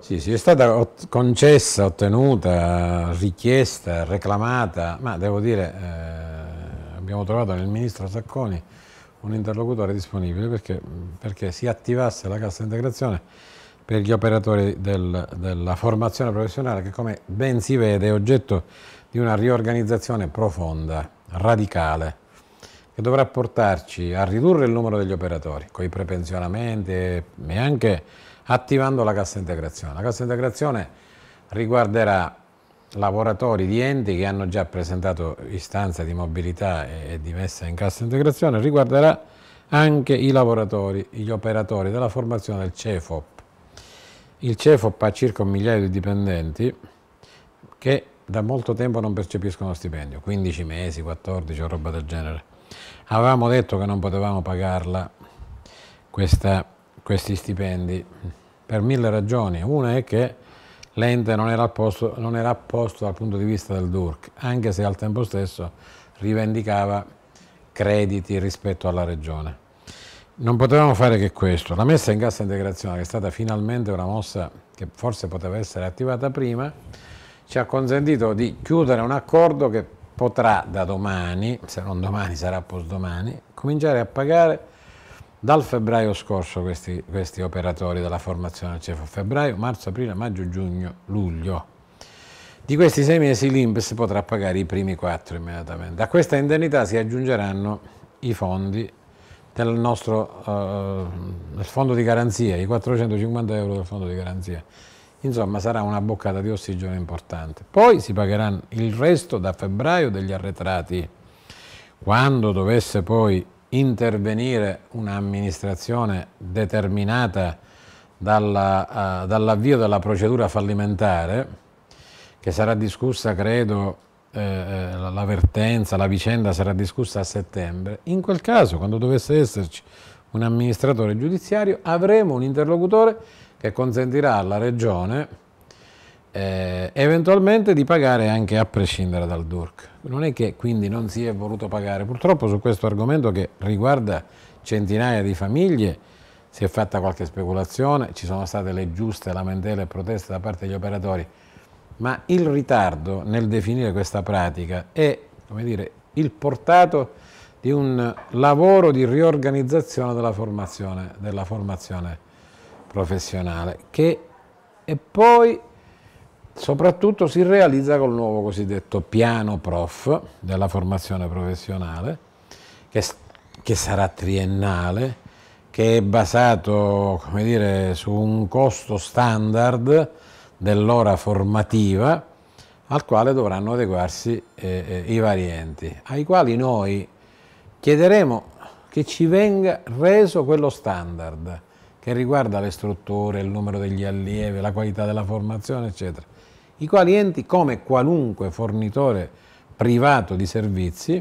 Sì, sì, è stata ot concessa, ottenuta, richiesta, reclamata, ma devo dire eh, abbiamo trovato nel ministro Sacconi un interlocutore disponibile perché, perché si attivasse la cassa integrazione per gli operatori del, della formazione professionale che come ben si vede è oggetto di una riorganizzazione profonda, radicale, che dovrà portarci a ridurre il numero degli operatori, con i prepensionamenti e anche attivando la cassa integrazione. La cassa integrazione riguarderà lavoratori di enti che hanno già presentato istanza di mobilità e, di messa in cassa integrazione, riguarderà anche i lavoratori, gli operatori della formazione del CEFOP. Il CEFOP ha circa un migliaio di dipendenti che da molto tempo non percepiscono stipendio, 15 mesi, 14 o roba del genere. Avevamo detto che non potevamo pagarla questa questi stipendi? Per mille ragioni. Una è che l'ente non era, posto, non era posto dal punto di vista del DURC, anche se al tempo stesso rivendicava crediti rispetto alla regione. Non potevamo fare che questo. La messa in cassa integrazione, che è stata finalmente una mossa che forse poteva essere attivata prima, ci ha consentito di chiudere un accordo che potrà da domani, se non domani sarà postdomani, cominciare a pagare dal febbraio scorso questi, questi operatori della formazione al CEFO, febbraio, marzo, aprile, maggio, giugno, luglio. Di questi sei mesi l'Inps potrà pagare i primi quattro immediatamente. A questa indennità si aggiungeranno i fondi del nostro uh, fondo di garanzia, i 450 euro del fondo di garanzia. Insomma sarà una boccata di ossigeno importante. Poi si pagheranno il resto da febbraio degli arretrati. Quando dovesse poi intervenire un'amministrazione determinata dalla, uh, dall'avvio della procedura fallimentare, che sarà discussa, credo, eh, eh l'avvertenza, la vicenda sarà discussa a settembre, in quel caso, quando dovesse esserci un amministratore giudiziario, avremo un interlocutore che consentirà alla Regione eh, eventualmente di pagare anche a prescindere dal DURC. Non è che quindi non si è voluto pagare, purtroppo su questo argomento che riguarda centinaia di famiglie si è fatta qualche speculazione, ci sono state le giuste lamentele e proteste da parte degli operatori, ma il ritardo nel definire questa pratica è dire, il portato di un lavoro di riorganizzazione della formazione, della formazione professionale che e poi Soprattutto si realizza col nuovo cosiddetto piano prof della formazione professionale, che, che sarà triennale, che è basato dire, su un costo standard dell'ora formativa al quale dovranno adeguarsi eh, eh i vari enti, ai quali noi chiederemo che ci venga reso quello standard che riguarda le strutture, il numero degli allievi, la qualità della formazione, eccetera i quali enti, come qualunque fornitore privato di servizi,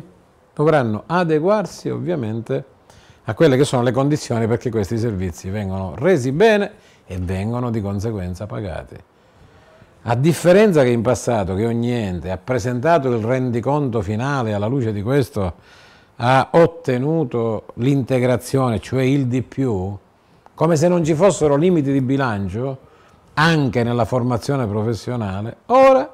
dovranno adeguarsi ovviamente a quelle che sono le condizioni perché questi servizi vengono resi bene e vengono di conseguenza pagati. A differenza che in passato che ogni ente ha presentato il rendiconto finale alla luce di questo ha ottenuto l'integrazione, cioè il di più, come se non ci fossero limiti di bilancio, anche nella formazione professionale, ora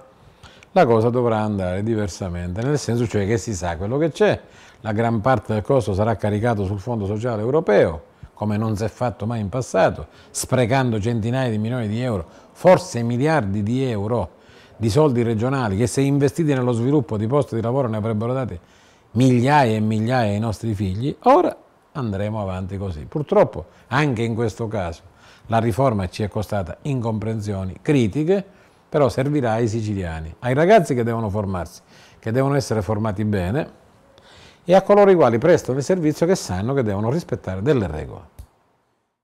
la cosa dovrà andare diversamente, nel senso cioè che si sa quello che c'è, la gran parte del costo sarà caricato sul Fondo Sociale Europeo, come non si è fatto mai in passato, sprecando centinaia di milioni di euro, forse miliardi di euro di soldi regionali che se investiti nello sviluppo di posti di lavoro ne avrebbero dati migliaia e migliaia ai nostri figli, ora andremo avanti così. Purtroppo anche in questo caso la riforma ci è costata incomprensioni, critiche, però servirà ai siciliani, ai ragazzi che devono formarsi, che devono essere formati bene e a coloro i quali prestano il servizio che sanno che devono rispettare delle regole.